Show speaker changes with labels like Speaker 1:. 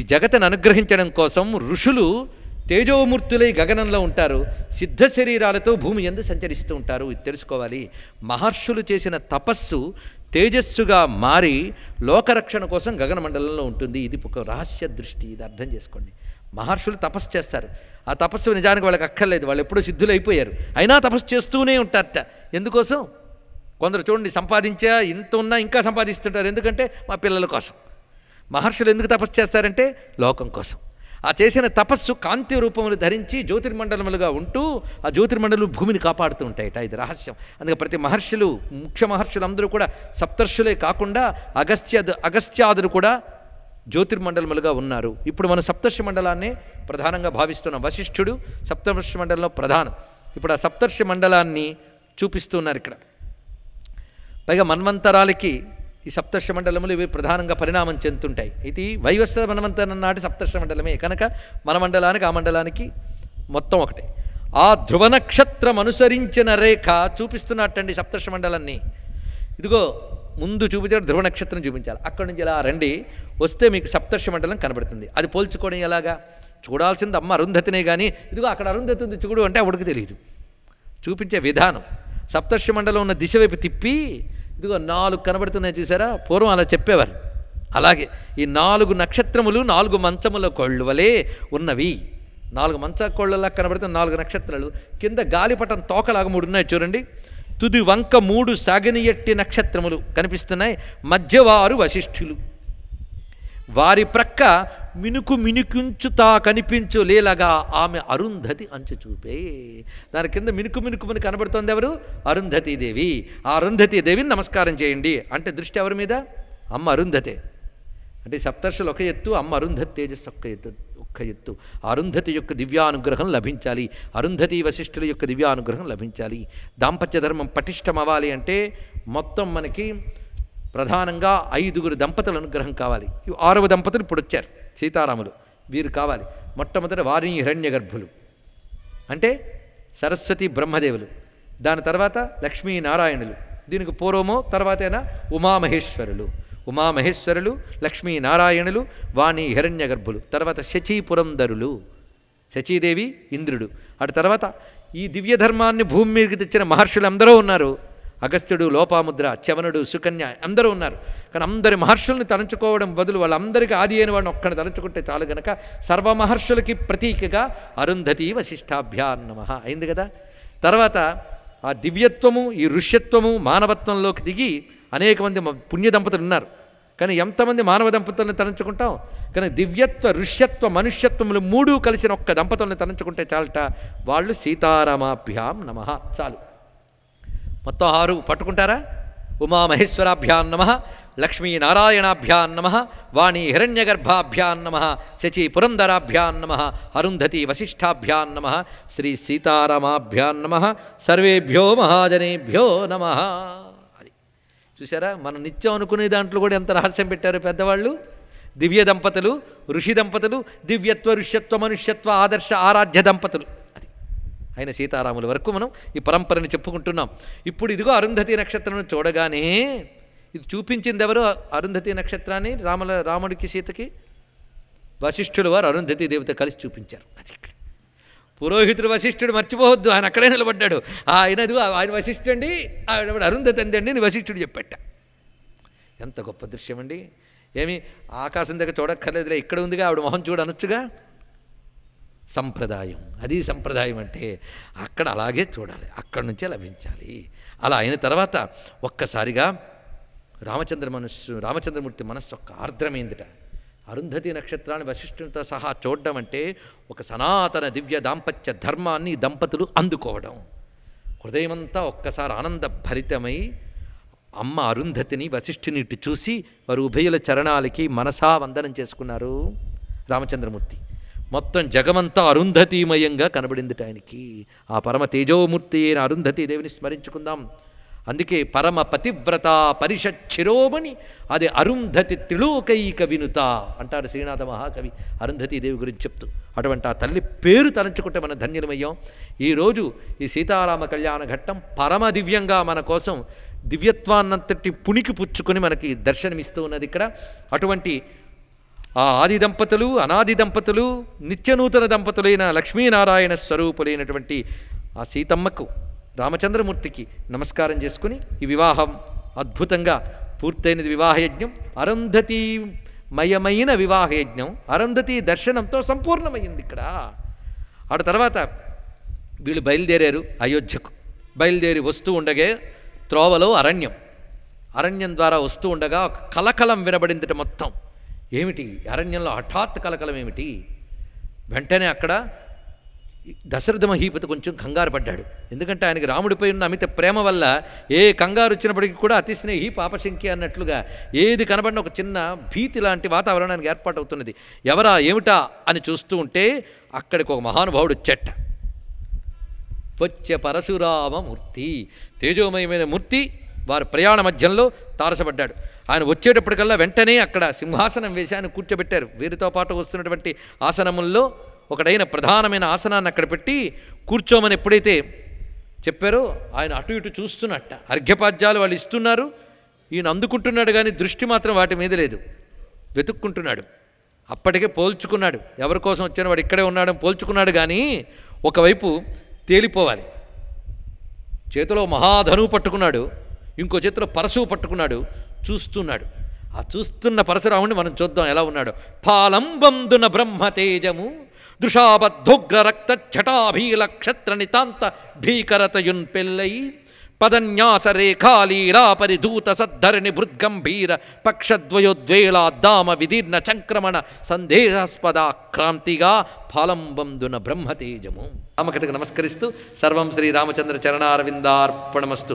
Speaker 1: ఈ జగతను అనుగ్రహించడం కోసం ఋషులు తేజోమూర్తులై గగనంలో ఉంటారు సిద్ధ శరీరాలతో భూమి ఎందు సంచరిస్తూ ఉంటారు ఇది తెలుసుకోవాలి మహర్షులు చేసిన తపస్సు తేజస్సుగా మారి లోకరక్షణ కోసం గగనమండలంలో ఉంటుంది ఇది ఒక రహస్య దృష్టి ఇది అర్థం చేసుకోండి మహర్షులు తపస్సు చేస్తారు ఆ తపస్సు నిజానికి వాళ్ళకి అక్కర్లేదు వాళ్ళు ఎప్పుడూ సిద్ధులు అయిపోయారు అయినా తపస్సు చేస్తూనే ఉంటారట ఎందుకోసం కొందరు చూడండి సంపాదించా ఇంత ఉన్నా ఇంకా సంపాదిస్తుంటారు ఎందుకంటే మా పిల్లల కోసం మహర్షులు ఎందుకు తపస్సు చేస్తారంటే లోకం కోసం ఆ చేసిన తపస్సు కాంతి రూపములు ధరించి జ్యోతిర్మండలములుగా ఉంటూ ఆ జ్యోతిర్మండలు భూమిని కాపాడుతూ ఉంటాయట ఇది రహస్యం అందుకే ప్రతి మహర్షులు ముఖ్య మహర్షులు అందరూ కూడా సప్తర్షులే కాకుండా అగస్త్య అగస్త్యాదులు కూడా జ్యోతిర్మండలములుగా ఉన్నారు ఇప్పుడు మనం సప్తర్షి మండలాన్ని ప్రధానంగా భావిస్తున్నాం వశిష్ఠుడు సప్తర్షి మండలంలో ప్రధానం ఇప్పుడు ఆ సప్తర్షి మండలాన్ని చూపిస్తున్నారు ఇక్కడ పైగా మన్వంతరాలకి ఈ సప్తర్ష మండలములు ఇవి ప్రధానంగా పరిణామం చెందుతుంటాయి ఇది వైవస్థ నాటి సప్తర్ష మండలమే కనుక మన మండలానికి ఆ మండలానికి మొత్తం ఒకటే ఆ ధ్రువ నక్షత్రం అనుసరించిన రేఖ చూపిస్తున్నట్టండి సప్తర్ష మండలాన్ని ఇదిగో ముందు చూపించాడు ధ్రువ నక్షత్రం చూపించాలి అక్కడి నుంచి ఇలా రండి వస్తే మీకు సప్తర్ష మండలం కనబడుతుంది అది పోల్చుకోవడం ఎలాగా చూడాల్సింది అమ్మ అరుంధతినే కానీ ఇదిగో అక్కడ అరుంధతి ఉంది చూడు అంటే అవడికి తెలియదు చూపించే విధానం సప్తర్షి మండలం ఉన్న దిశ వైపు తిప్పి ఇదిగో నాలుగు కనబడుతున్నాయి చూసారా పూర్వం అలా చెప్పేవారు అలాగే ఈ నాలుగు నక్షత్రములు నాలుగు మంచముల కొళ్ళువలే ఉన్నవి నాలుగు మంచ కోళ్ళలా కనబడుతున్న నాలుగు నక్షత్రాలు కింద గాలిపటం తోకలాగా మూడు ఉన్నాయి చూడండి తుది వంక మూడు సాగినియట్టి నక్షత్రములు కనిపిస్తున్నాయి మధ్యవారు వశిష్ఠులు వారి ప్రక్క మినుకు మినుకుంచుతా కనిపించు లేలగా ఆమె అరుంధతి అంచు చూపే దాని కింద మినుకు మినుకు మని కనబడుతోంది ఎవరు అరుంధతీదేవి ఆ అరుంధతీదేవిని నమస్కారం చేయండి అంటే దృష్టి ఎవరి మీద అమ్మ అరుంధతే అంటే సప్తర్షులు ఒక ఎత్తు అమ్మ అరుంధతి తేజస్ ఒక్క ఎత్తు ఒక్క ఎత్తు అరుంధతి యొక్క దివ్యానుగ్రహం లభించాలి అరుంధతి వశిష్ఠుల యొక్క దివ్యానుగ్రహం లభించాలి దాంపత్య ధర్మం పటిష్టం అవ్వాలి అంటే మొత్తం మనకి ప్రధానంగా ఐదుగురు దంపతుల అనుగ్రహం కావాలి ఆరవ దంపతులు ఇప్పుడు వచ్చారు సీతారాములు వీరు కావాలి మొట్టమొదట వారిని హిరణ్య గర్భులు అంటే సరస్వతి బ్రహ్మదేవులు దాని తర్వాత లక్ష్మీనారాయణులు దీనికి పూర్వమో తర్వాతైనా ఉమామహేశ్వరులు ఉమామహేశ్వరులు లక్ష్మీనారాయణులు వాణి హిరణ్య గర్భులు తర్వాత శచీపురంధరులు శచీదేవి ఇంద్రుడు అటు తర్వాత ఈ దివ్య ధర్మాన్ని భూమి మీదకి తెచ్చిన మహర్షులు అందరూ ఉన్నారు అగస్త్యుడు లోపాముద్ర చవనుడు సుకన్య అందరూ ఉన్నారు కానీ అందరి మహర్షుల్ని తలంచుకోవడం బదులు వాళ్ళందరికీ ఆది అయిన వాడిని ఒక్కడిని తలంచుకుంటే చాలు గనక సర్వమహర్షులకి ప్రతీకగా అరుంధతి వశిష్టాభ్యాన్ అయింది కదా తర్వాత ఆ దివ్యత్వము ఈ ఋష్యత్వము మానవత్వంలోకి దిగి అనేక మంది పుణ్య దంపతులు ఉన్నారు కానీ ఎంతమంది మానవ దంపతులను తలంచుకుంటాం కానీ దివ్యత్వ ఋష్యత్వ మనుష్యత్వములు మూడు కలిసిన ఒక్క దంపతులను తలంచుకుంటే చాలట వాళ్ళు సీతారామాభ్యాం నమ చాలు మొత్తం ఆరు పట్టుకుంటారా ఉమామహేశ్వరాభ్యాం నమ లక్ష్మీనారాయణాభ్యాం నమ వాణి హిరణ్యగర్భాభ్యాం నమ శచి పురంధరాభ్యాం నమ అరుంధతి వశిష్టాభ్యాం నమ శ్రీ సీతారామాభ్యాం నమ సర్వేభ్యో మహాజనేభ్యో నమ అది చూసారా మనం నిత్యం అనుకునే దాంట్లో కూడా ఎంత రహస్యం పెట్టారు పెద్దవాళ్ళు దివ్య దంపతులు ఋషి దంపతులు దివ్యత్వ ఋష్యత్వ మనుష్యత్వ ఆదర్శ ఆరాధ్య దంపతులు ఆయన సీతారాముల వరకు మనం ఈ పరంపరని చెప్పుకుంటున్నాం ఇప్పుడు ఇదిగో అరుంధతి నక్షత్రం చూడగానే ఇది చూపించింది ఎవరు అరుంధతి నక్షత్రాన్ని రామల రాముడికి సీతకి వశిష్ఠుడు వారు అరుంధతి దేవత కలిసి చూపించారు అది పురోహితుడు వశిష్ఠుడు మర్చిపోవద్దు ఆయన అక్కడే నిలబడ్డాడు ఆయనదు ఆయన వశిష్ఠు అండి ఆయన అరుంధతి అంది అండి వశిష్ఠుడు చెప్పట్ట ఎంత గొప్ప దృశ్యం అండి ఏమి ఆకాశం దగ్గర చూడక్కర్లేదులే ఇక్కడ ఉందిగా ఆవిడ మొహం చూడనొచ్చుగా సంప్రదాయం అది సంప్రదాయం అంటే అక్కడ అలాగే చూడాలి అక్కడి నుంచే లభించాలి అలా అయిన తర్వాత ఒక్కసారిగా రామచంద్ర మనస్సు రామచంద్రమూర్తి మనస్సు ఒక్క ఆర్ద్రమైందిట అరుంధతి నక్షత్రాన్ని వశిష్ఠునితో సహా చూడడం అంటే ఒక సనాతన దివ్య దాంపత్య ధర్మాన్ని దంపతులు అందుకోవడం హృదయమంతా ఒక్కసారి ఆనంద భరితమై అమ్మ అరుంధతిని వశిష్ఠునిటి చూసి వారు ఉభయుల చరణాలకి మనసా వందనం చేసుకున్నారు రామచంద్రమూర్తి మొత్తం జగమంతా అరుంధతిమయంగా కనబడింది ఆయనకి ఆ పరమ తేజోమూర్తి అయిన అరుంధతి దేవిని స్మరించుకుందాం అందుకే పరమ పతివ్రత పరిషత్ అది అరుంధతి త్రిలోకైక వినుత అంటాడు శ్రీనాథ మహాకవి అరుంధతీదేవి గురించి చెప్తూ అటువంటి ఆ తల్లి పేరు తలంచుకుంటే మనం ధన్యులమయ్యాం ఈరోజు ఈ సీతారామ కళ్యాణ ఘట్టం పరమ దివ్యంగా మన కోసం దివ్యత్వాన్నంతటి పుణికి పుచ్చుకొని మనకి దర్శనమిస్తూ ఉన్నది ఇక్కడ అటువంటి ఆ ఆది దంపతులు అనాది దంపతులు నిత్యనూతన దంపతులైన లక్ష్మీనారాయణ స్వరూపులైనటువంటి ఆ సీతమ్మకు రామచంద్రమూర్తికి నమస్కారం చేసుకుని ఈ వివాహం అద్భుతంగా పూర్తయినది వివాహయజ్ఞం అరంధతి మయమైన వివాహయజ్ఞం అరంధతి దర్శనంతో సంపూర్ణమైంది ఇక్కడ ఆడ తర్వాత వీళ్ళు బయలుదేరారు అయోధ్యకు బయలుదేరి వస్తూ ఉండగే త్రోవలో అరణ్యం అరణ్యం ద్వారా వస్తూ ఉండగా ఒక కలకలం వినబడిందిట మొత్తం ఏమిటి అరణ్యంలో హఠాత్ కలకలం ఏమిటి వెంటనే అక్కడ దశరథ మహీపతి కొంచెం కంగారు పడ్డాడు ఎందుకంటే ఆయనకి రాముడిపై ఉన్న అమిత ప్రేమ వల్ల ఏ కంగారు వచ్చినప్పటికీ కూడా అతి స్నేహి పాపశంకి అన్నట్లుగా ఏది కనబడిన ఒక చిన్న భీతి లాంటి వాతావరణానికి ఏర్పాటవుతున్నది ఎవరా ఏమిటా అని చూస్తూ ఉంటే అక్కడికి ఒక మహానుభావుడు చెట్ట వచ్చే పరశురామమూర్తి తేజోమయమైన మూర్తి వారి ప్రయాణ మధ్యంలో తారసపడ్డాడు ఆయన వచ్చేటప్పటికల్లా వెంటనే అక్కడ సింహాసనం వేసి ఆయన కూర్చోబెట్టారు వీరితో పాటు వస్తున్నటువంటి ఆసనముల్లో ఒకడైన ప్రధానమైన ఆసనాన్ని అక్కడ పెట్టి కూర్చోమని ఎప్పుడైతే చెప్పారో ఆయన అటు ఇటు చూస్తున్నట్ట అర్ఘ్యపాద్యాలు వాళ్ళు ఇస్తున్నారు ఈయన అందుకుంటున్నాడు కానీ దృష్టి మాత్రం వాటి మీద లేదు వెతుక్కుంటున్నాడు అప్పటికే పోల్చుకున్నాడు ఎవరి కోసం వచ్చాను వాడు ఇక్కడే ఉన్నాడని పోల్చుకున్నాడు కానీ ఒకవైపు తేలిపోవాలి చేతిలో మహాధనువు పట్టుకున్నాడు ఇంకో చేతిలో పరశువు పట్టుకున్నాడు చూస్తున్నాడు ఆ చూస్తున్న పరశురాముని మనం చూద్దాం ఎలా ఉన్నాడు ఫాలంబందున బ్రహ్మ తేజము దృషాబద్ధుగ్ర రక్త ఛటాభీల క్షత్ర నితాంత భీకరతయున్ పదన్యాస పెల్లయి పరిధూత సద్ధరిణి భృద్గంభీర పక్షద్వయోద్వేలా దామ విదీర్ణ చంక్రమణ సందేహాస్పదాక్రాంతిగా ఫాలంబందున బ్రహ్మతేజము రామకథకు నమస్కరిస్తూ సర్వం శ్రీరామచంద్ర చరణారవిందార్పణమస్తు